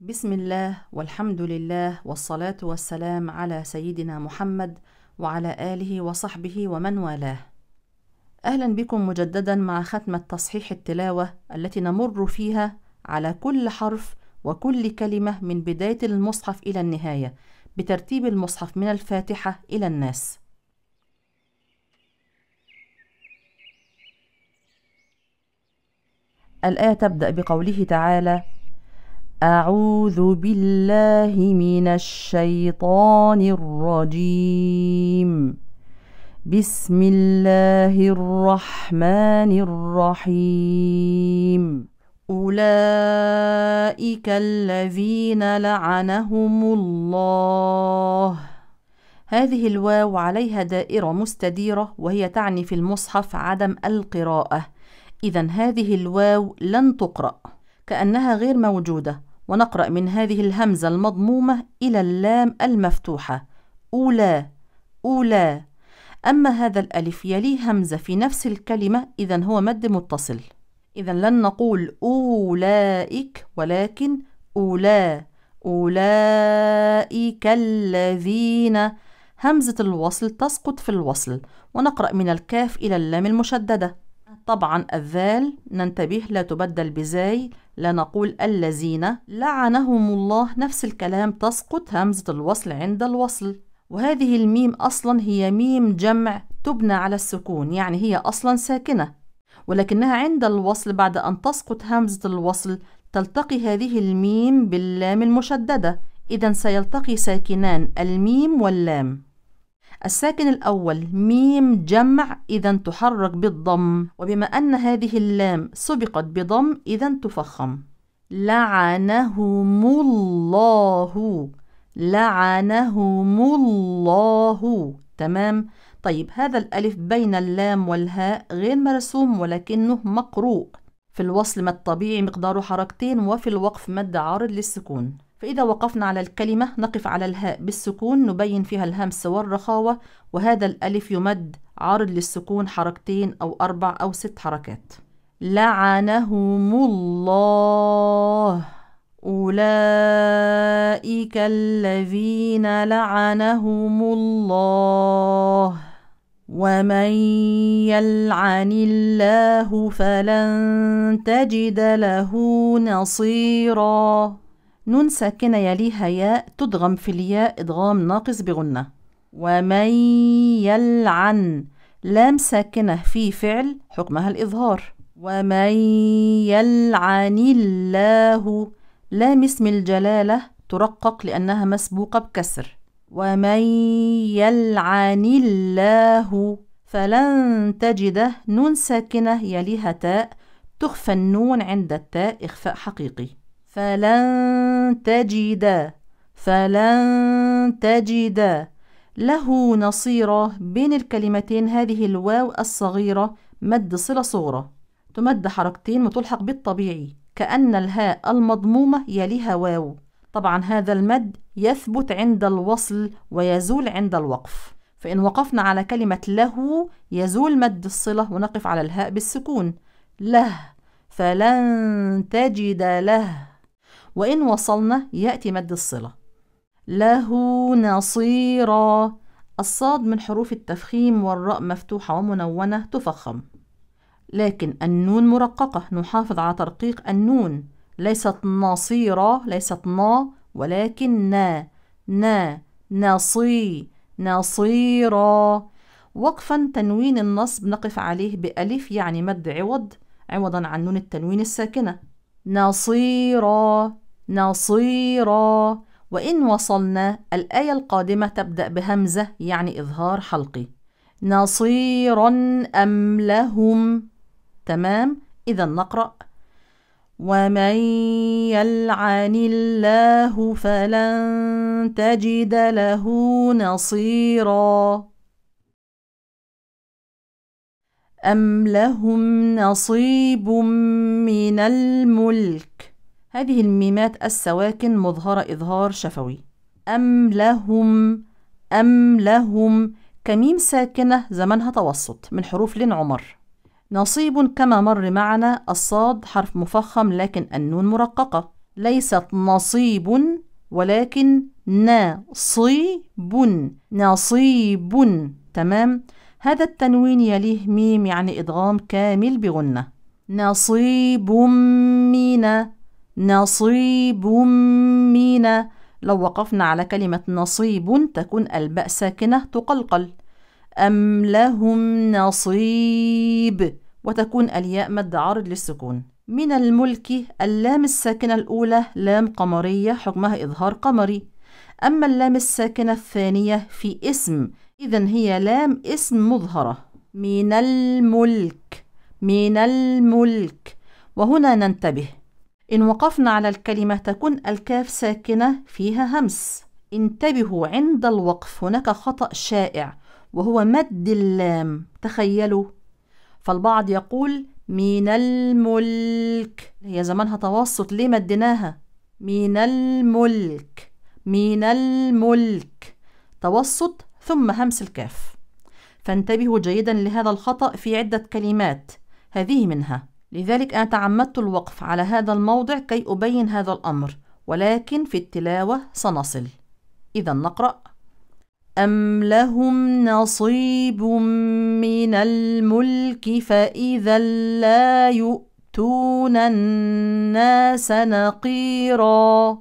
بسم الله والحمد لله والصلاة والسلام على سيدنا محمد وعلى آله وصحبه ومن والاه. أهلا بكم مجددا مع ختمة تصحيح التلاوة التي نمر فيها على كل حرف وكل كلمة من بداية المصحف إلى النهاية بترتيب المصحف من الفاتحة إلى الناس. الآية تبدأ بقوله تعالى: أعوذ بالله من الشيطان الرجيم بسم الله الرحمن الرحيم أولئك الذين لعنهم الله هذه الواو عليها دائرة مستديرة وهي تعني في المصحف عدم القراءة إذا هذه الواو لن تقرأ كأنها غير موجودة ونقرأ من هذه الهمزة المضمومة إلى اللام المفتوحة أولى أولى أما هذا الألف يليه همزة في نفس الكلمة إذا هو مد متصل إذا لن نقول أولئك ولكن أولى أولئك الذين همزة الوصل تسقط في الوصل ونقرأ من الكاف إلى اللام المشددة طبعا الذال ننتبه لا تبدل بزاي لا نقول الذين لعنهم الله نفس الكلام تسقط همزة الوصل عند الوصل وهذه الميم أصلا هي ميم جمع تبنى على السكون يعني هي أصلا ساكنة ولكنها عند الوصل بعد أن تسقط همزة الوصل تلتقي هذه الميم باللام المشددة إذا سيلتقي ساكنان الميم واللام الساكن الأول ميم جمع إذا تحرك بالضم وبما أن هذه اللام سبقت بضم إذا تفخم لعنهم الله لعنهم الله تمام طيب هذا الألف بين اللام والهاء غير مرسوم ولكنه مقروء في الوصل ما الطبيعي مقداره حركتين وفي الوقف مد عارض للسكون فإذا وقفنا على الكلمة نقف على الهاء بالسكون نبين فيها الهمس والرخاوة وهذا الألف يمد عارض للسكون حركتين أو أربع أو ست حركات لعنهم الله أولئك الذين لعنهم الله ومن يلعن الله فلن تجد له نصيراً نون ساكنة يليها ياء تدغم في الياء إدغام ناقص بغنة ومن يلعن لام ساكنة في فعل حكمها الإظهار ومن يلعن الله لام اسم الجلالة ترقق لأنها مسبوقة بكسر ومن يلعن الله فلن تجد نون ساكنة يليها تاء تخفى النون عند التاء إخفاء حقيقي فلن تجد فلن تجد له نصيرة بين الكلمتين هذه الواو الصغيرة مد صلة صغرى تمد حركتين وتلحق بالطبيعي كأن الهاء المضمومة يليها واو طبعا هذا المد يثبت عند الوصل ويزول عند الوقف فإن وقفنا على كلمة له يزول مد الصلة ونقف على الهاء بالسكون له فلن تجد له وإن وصلنا يأتي مد الصلة له نصيرا الصاد من حروف التفخيم والراء مفتوحة ومنونة تفخم لكن النون مرققة نحافظ على ترقيق النون ليست نصيرة ليست نا ولكن نا نا نصي نصيرا وقفا تنوين النصب نقف عليه بألف يعني مد عوض عوضا عن نون التنوين الساكنة نصيرا نصيرا وإن وصلنا الآية القادمة تبدأ بهمزة يعني إظهار حلقي نصيرا أم لهم تمام إذا نقرأ ومن يلعن الله فلن تجد له نصيرا أم لهم نصيب من الملك هذه الميمات السواكن مظهرة إظهار شفوي أم لهم أم لهم كميم ساكنة زمنها توسط من حروف لين عمر نصيب كما مر معنا الصاد حرف مفخم لكن النون مرققة ليست نصيب ولكن نصيب نصيب تمام هذا التنوين يليه ميم يعني إدغام كامل بغنة نصيب من نصيب من لو وقفنا على كلمة نصيب تكون الباء ساكنة تقلقل أم لهم نصيب وتكون الياء مد عارض للسكون من الملك اللام الساكنة الأولى لام قمرية حكمها إظهار قمري أما اللام الساكنة الثانية في اسم إذا هي لام اسم مظهرة من الملك من الملك وهنا ننتبه إن وقفنا على الكلمة تكون الكاف ساكنة فيها همس انتبهوا عند الوقف هناك خطأ شائع وهو مد اللام تخيلوا فالبعض يقول من الملك هي زمانها توسط ليه مديناها من الملك من الملك توسط ثم همس الكاف فانتبهوا جيدا لهذا الخطأ في عدة كلمات هذه منها لذلك أنا تعمدت الوقف على هذا الموضع كي أبين هذا الأمر ولكن في التلاوة سنصل إذا نقرأ أم لهم نصيب من الملك فإذا لا يؤتون الناس نقيرا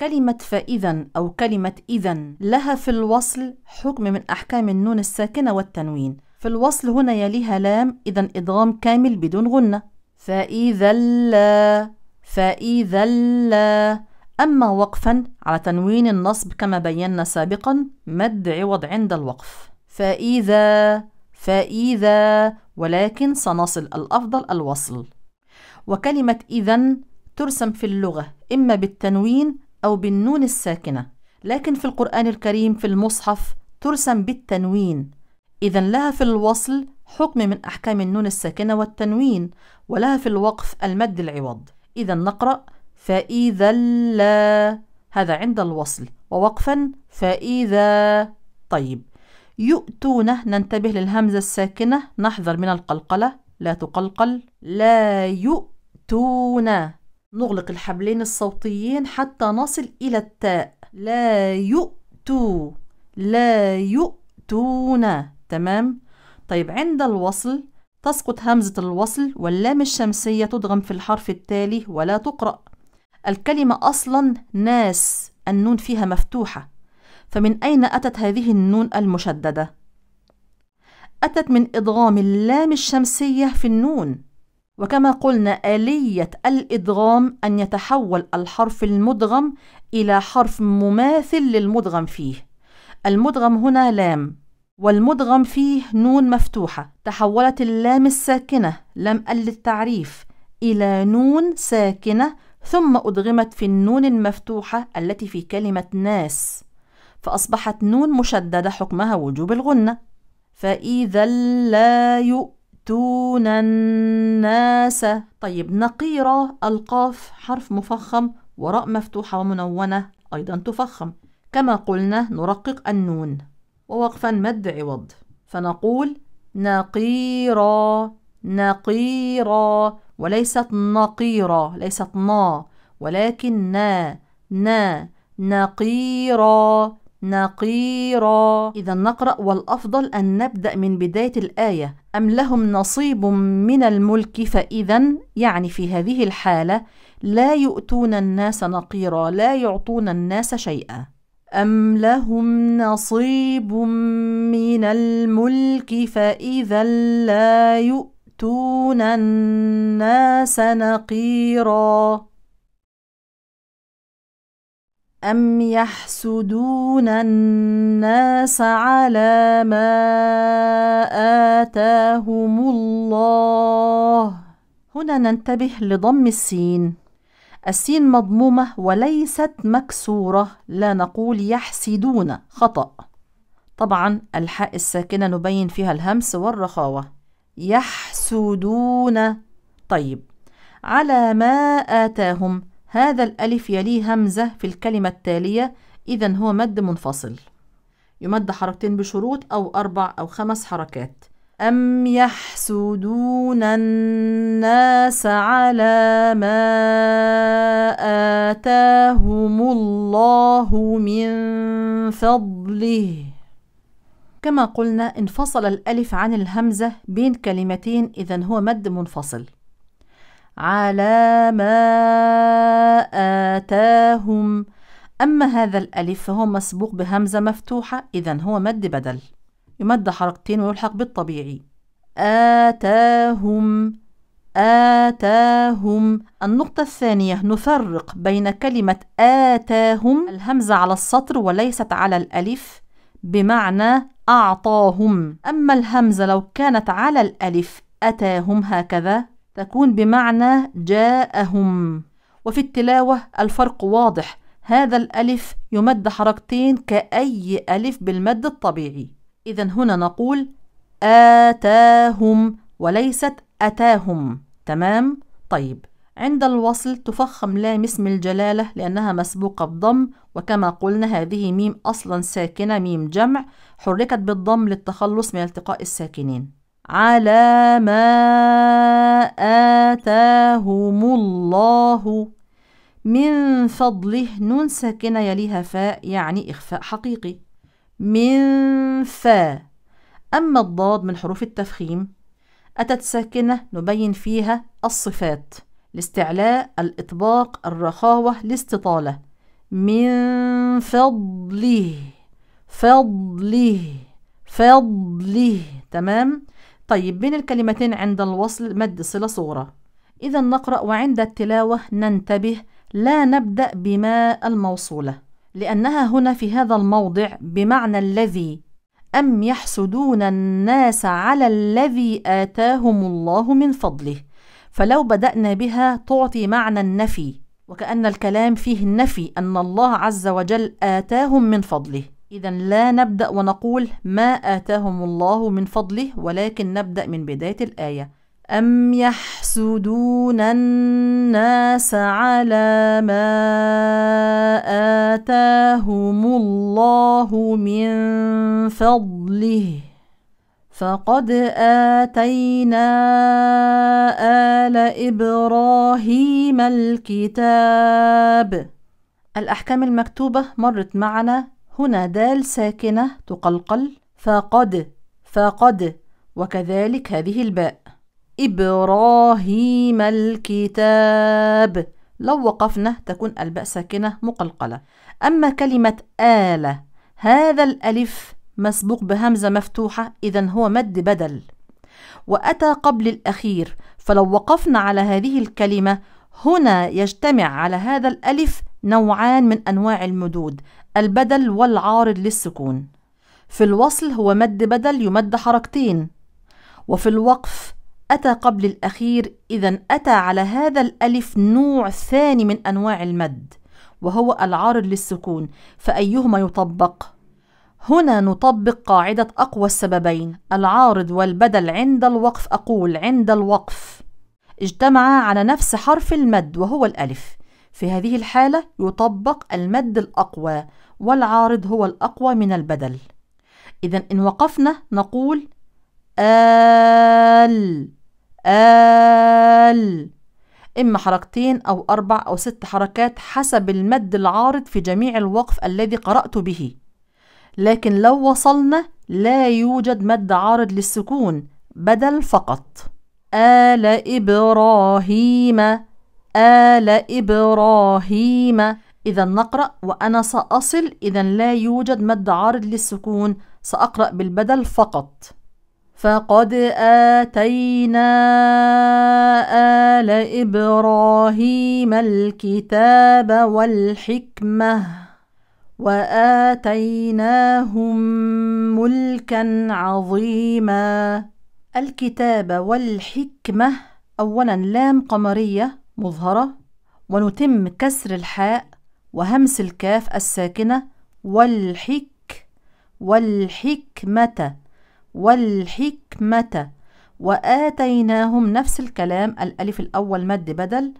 كلمة فإذا أو كلمة إذا لها في الوصل حكم من أحكام النون الساكنة والتنوين في الوصل هنا يليها لام إذا إدغام كامل بدون غنة فإذا لا فإذا لا أما وقفا على تنوين النصب كما بينا سابقا مد عوض عند الوقف فإذا فإذا ولكن سنصل الأفضل الوصل وكلمة إذا ترسم في اللغة إما بالتنوين أو بالنون الساكنة لكن في القرآن الكريم في المصحف ترسم بالتنوين إذا لها في الوصل حكم من أحكام النون الساكنة والتنوين ولها في الوقف المد العوض إذا نقرأ فإذا لا هذا عند الوصل ووقفا فإذا طيب يؤتون ننتبه للهمزة الساكنة نحذر من القلقلة لا تقلقل لا يؤتون نغلق الحبلين الصوتيين حتى نصل إلى التاء لا يؤتوا لا يؤتون تمام طيب عند الوصل تسقط همزة الوصل واللام الشمسية تدغم في الحرف التالي ولا تقرأ الكلمة أصلا ناس النون فيها مفتوحة فمن أين أتت هذه النون المشددة؟ أتت من إدغام اللام الشمسية في النون وكما قلنا آلية الإدغام أن يتحول الحرف المدغم إلى حرف مماثل للمدغم فيه المدغم هنا لام والمدغم فيه نون مفتوحة تحولت اللام الساكنة لم أل التعريف إلى نون ساكنة ثم أدغمت في النون المفتوحة التي في كلمة ناس فأصبحت نون مشددة حكمها وجوب الغنة فإذا لا يؤتون الناس طيب نقيرة القاف حرف مفخم وراء مفتوحة ومنونة أيضا تفخم كما قلنا نرقق النون ووقفا مد عوض فنقول نقيرا نقيرا وليست نقيرا ليست نا ولكن نا نا نقيرا نقيرا إذا نقرأ والأفضل أن نبدأ من بداية الآية أم لهم نصيب من الملك فإذا يعني في هذه الحالة لا يؤتون الناس نقيرا لا يعطون الناس شيئا أم لهم نصيب من الملك فإذا لا يؤتون الناس نقيرا أم يحسدون الناس على ما آتاهم الله هنا ننتبه لضم السين السين مضمومة وليست مكسورة لا نقول يحسدون خطأ طبعا الحاء الساكنة نبين فيها الهمس والرخاوة يحسدون طيب على ما آتاهم هذا الألف يليه همزة في الكلمة التالية إذا هو مد منفصل يمد حركتين بشروط أو أربع أو خمس حركات أم يحسدون الناس على ما آتاهم الله من فضله كما قلنا انفصل الألف عن الهمزة بين كلمتين إذا هو مد منفصل على ما آتاهم أما هذا الألف فهو مسبوق بهمزة مفتوحة إذا هو مد بدل يمد حركتين ويلحق بالطبيعي آتاهم آتاهم النقطة الثانية نفرق بين كلمة آتاهم الهمزة على السطر وليست على الألف بمعنى أعطاهم أما الهمزة لو كانت على الألف أتاهم هكذا تكون بمعنى جاءهم وفي التلاوة الفرق واضح هذا الألف يمد حركتين كأي ألف بالمد الطبيعي إذا هنا نقول آتاهم وليست أتاهم تمام؟ طيب عند الوصل تفخم لام اسم الجلالة لأنها مسبوقة بضم وكما قلنا هذه ميم أصلا ساكنة ميم جمع حركت بالضم للتخلص من التقاء الساكنين على ما آتاهم الله من فضله نون ساكنة يليها فاء يعني إخفاء حقيقي من فا أما الضاد من حروف التفخيم أتت ساكنة نبين فيها الصفات الاستعلاء الإطباق الرخاوة الاستطالة من فضله فضله فضله تمام طيب بين الكلمتين عند الوصل مد صلة صغرى إذا نقرأ وعند التلاوة ننتبه لا نبدأ بما الموصولة لأنها هنا في هذا الموضع بمعنى الذي أم يحسدون الناس على الذي آتاهم الله من فضله فلو بدأنا بها تعطي معنى النفي وكأن الكلام فيه النفي أن الله عز وجل آتاهم من فضله إذا لا نبدأ ونقول ما آتاهم الله من فضله ولكن نبدأ من بداية الآية أم يحسدون الناس على ما آتاهم الله من فضله فقد آتينا آل إبراهيم الكتاب الأحكام المكتوبة مرت معنا هنا دال ساكنة تقلقل فقد فقد وكذلك هذه الباء إبراهيم الكتاب لو وقفنا تكون الباء ساكنة مقلقلة أما كلمة آلة هذا الألف مسبوق بهمزة مفتوحة إذا هو مد بدل وأتى قبل الأخير فلو وقفنا على هذه الكلمة هنا يجتمع على هذا الألف نوعان من أنواع المدود البدل والعارض للسكون في الوصل هو مد بدل يمد حركتين وفي الوقف أتى قبل الأخير إذا أتى على هذا الألف نوع ثاني من أنواع المد وهو العارض للسكون فأيهما يطبق؟ هنا نطبق قاعدة أقوى السببين العارض والبدل عند الوقف أقول عند الوقف اجتمعا على نفس حرف المد وهو الألف في هذه الحالة يطبق المد الأقوى والعارض هو الأقوى من البدل إذا إن وقفنا نقول ال ال إما حركتين أو أربع أو ست حركات حسب المد العارض في جميع الوقف الذي قرأت به لكن لو وصلنا لا يوجد مد عارض للسكون بدل فقط آل إبراهيم آل إبراهيم إذا نقرأ وأنا سأصل إذا لا يوجد مد عارض للسكون سأقرأ بالبدل فقط فقد آتينا آل إبراهيم الكتاب والحكمة وآتيناهم ملكا عظيما الكتاب والحكمة أولا لام قمرية مظهرة ونتم كسر الحاء وهمس الكاف الساكنة والحك والحكمة والحكمة وآتيناهم نفس الكلام الألف الأول مد بدل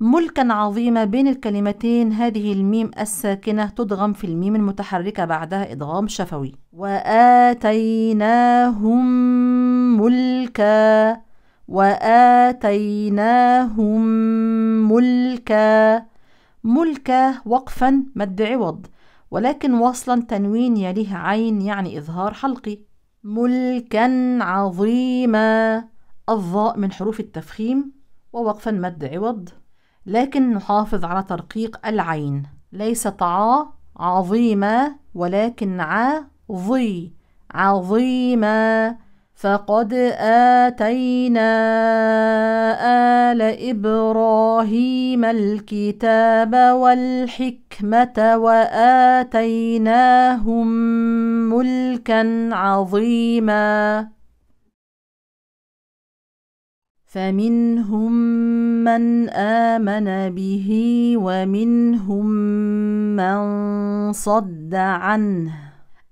ملكا عظيما بين الكلمتين هذه الميم الساكنة تدغم في الميم المتحركة بعدها إدغام شفوي وآتيناهم ملكا وآتيناهم ملكا ملكا وقفا مد عوض ولكن وصلا تنوين يليه عين يعني إظهار حلقي ملكا عظيما الظاء من حروف التفخيم ووقفا مد عوض لكن نحافظ على ترقيق العين ليست طعا عظيمة ولكن ع ظي عظيمة فقد آتينا آل إبراهيم الكتاب والحكمة وآتيناهم ملكا عظيما فمنهم من آمن به ومنهم من صد عنه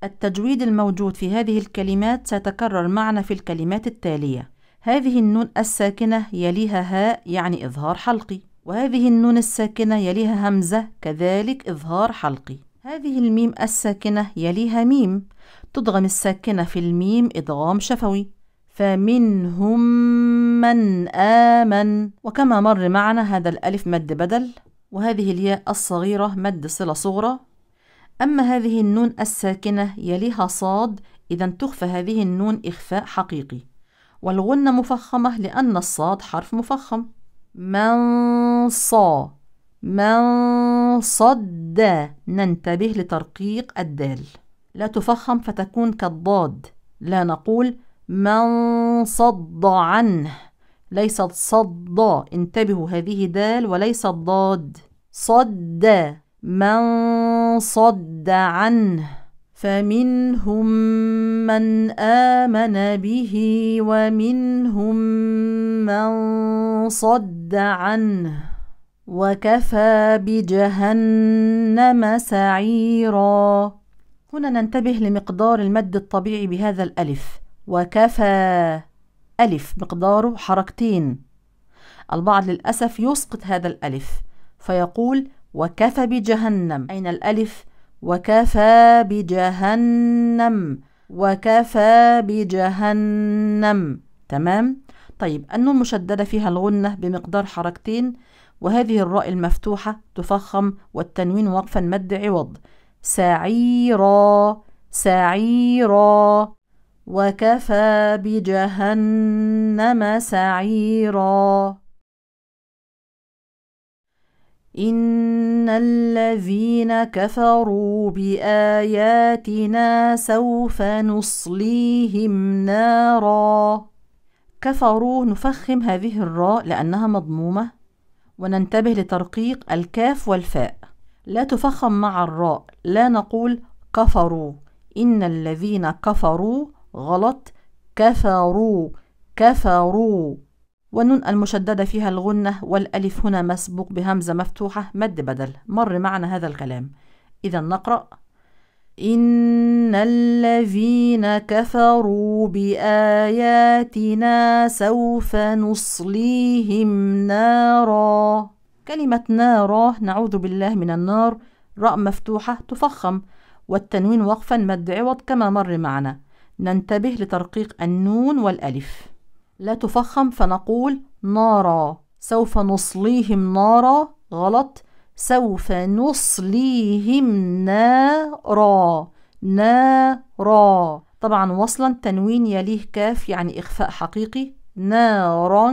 التجويد الموجود في هذه الكلمات سيتكرر معنا في الكلمات التالية هذه النون الساكنة يليها هاء يعني إظهار حلقي وهذه النون الساكنة يليها همزة كذلك إظهار حلقي هذه الميم الساكنة يليها ميم تضغم الساكنة في الميم إضغام شفوي فمنهم من آمن وكما مر معنا هذا الألف مد بدل وهذه الياء الصغيرة مد صلة صغرى أما هذه النون الساكنة يليها صاد إذا تخفى هذه النون إخفاء حقيقي والغنة مفخمة لأن الصاد حرف مفخم من صا من صد ننتبه لترقيق الدال لا تفخم فتكون كالضاد لا نقول من صد عنه ليست صد انتبهوا هذه دال وليست ضاد صد من صد عنه فمنهم من آمن به ومنهم من صد عنه وكفى بجهنم سعيرا هنا ننتبه لمقدار المد الطبيعي بهذا الألف وكفى ألف مقداره حركتين البعض للأسف يسقط هذا الألف فيقول وكفى بجهنم أين الألف وكفى بجهنم وكفى بجهنم تمام طيب النون مشددة فيها الغنة بمقدار حركتين وهذه الراء المفتوحة تفخم والتنوين وقفا مد عوض سعيرا سعيرا وكفى بجهنم سعيرا ان الذين كفروا باياتنا سوف نصليهم نارا كفروا نفخم هذه الراء لانها مضمومه وننتبه لترقيق الكاف والفاء لا تفخم مع الراء لا نقول كفروا ان الذين كفروا غلط كفروا كفروا والنون المشددة فيها الغنة والألف هنا مسبوق بهمزة مفتوحة مد بدل مر معنا هذا الكلام إذا نقرأ إن الذين كفروا بآياتنا سوف نصليهم نارا كلمة نارا نعوذ بالله من النار راء مفتوحة تفخم والتنوين وقفا مد عوض كما مر معنا ننتبه لترقيق النون والألف لا تفخم فنقول نارا سوف نصليهم نارا غلط سوف نصليهم نارا نارا طبعا وصلا تنوين يليه كاف يعني إخفاء حقيقي نارا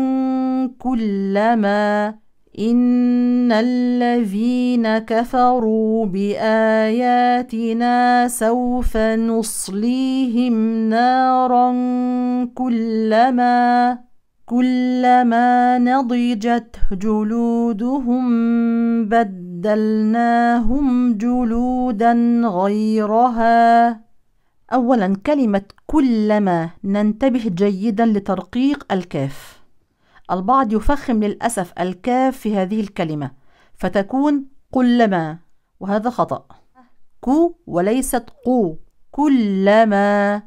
كلما إن الذين كفروا بآياتنا سوف نصليهم نارا كلما كلما نضجت جلودهم بدلناهم جلودا غيرها أولا كلمة كلما ننتبه جيدا لترقيق الكاف البعض يفخم للأسف الكاف في هذه الكلمة فتكون قلما وهذا خطأ كو وليست قو كلما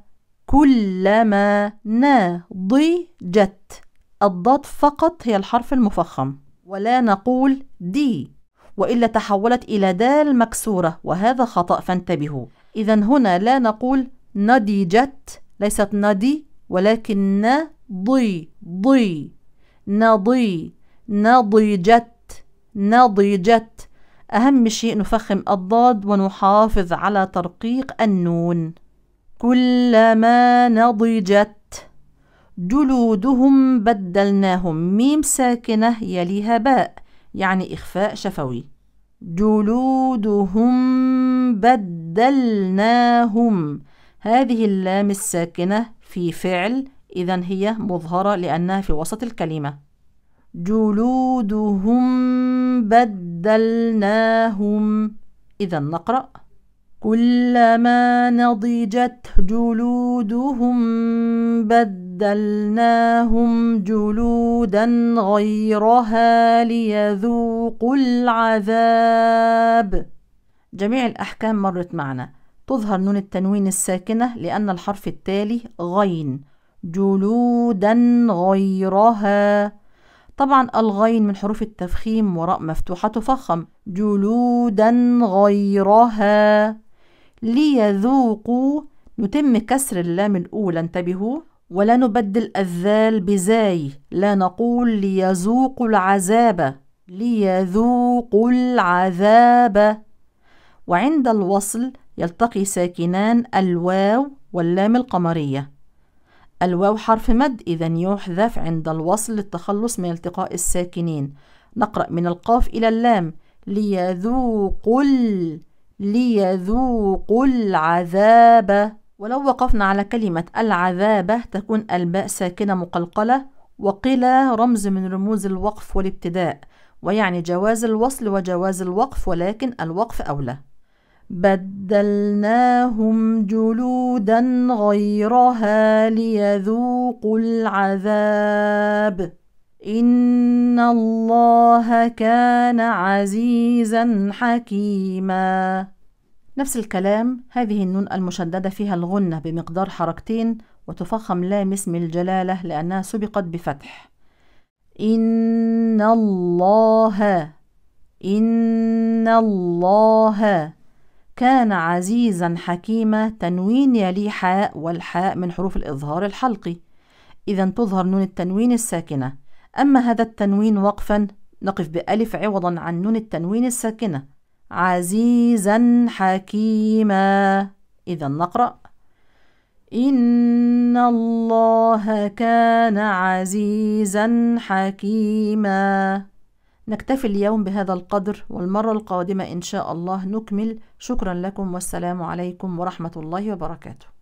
كلما نا ضي جت الضاد فقط هي الحرف المفخم ولا نقول دي وإلا تحولت إلى دال مكسورة وهذا خطأ فانتبهوا إذا هنا لا نقول نضجت ليست ندي ولكن ضي ضي نضي نضجت نضجت أهم شيء نفخم الضاد ونحافظ على ترقيق النون كلما نضجت جلودهم بدلناهم ميم ساكنة يليها باء يعني إخفاء شفوي جلودهم بدلناهم هذه اللام الساكنة في فعل إذا هي مظهرة لأنها في وسط الكلمة جلودهم بدلناهم إذا نقرأ كلما نضجت جلودهم بدلناهم جلودا غيرها ليذوقوا العذاب جميع الأحكام مرت معنا تظهر نون التنوين الساكنة لأن الحرف التالي غين جلودا غيرها طبعا الغين من حروف التفخيم وراء مفتوحة تفخم جلودا غيرها ليذوقوا نتم كسر اللام الأولى انتبهوا ولا نبدل الذال بزاي لا نقول ليذوقوا العذاب ليذوقوا العذاب وعند الوصل يلتقي ساكنان الواو واللام القمرية الواو حرف مد إذا يحذف عند الوصل للتخلص من التقاء الساكنين نقرأ من القاف إلى اللام ليذوقوا ال ليذوقوا العذاب ولو وقفنا على كلمة العذاب تكون الباء ساكنة مقلقلة وقلا رمز من رموز الوقف والابتداء ويعني جواز الوصل وجواز الوقف ولكن الوقف أولى بدلناهم جلودا غيرها ليذوقوا العذاب ان الله كان عزيزا حكيما نفس الكلام هذه النون المشدده فيها الغنه بمقدار حركتين وتفخم لام اسم الجلاله لانها سبقت بفتح ان الله ان الله كان عزيزا حكيما تنوين يلي حاء والحاء من حروف الإظهار الحلقي إذا تظهر نون التنوين الساكنة أما هذا التنوين وقفا نقف بألف عوضا عن نون التنوين الساكنة عزيزا حكيما إذا نقرأ إن الله كان عزيزا حكيما نكتفي اليوم بهذا القدر والمرة القادمة إن شاء الله نكمل شكرا لكم والسلام عليكم ورحمة الله وبركاته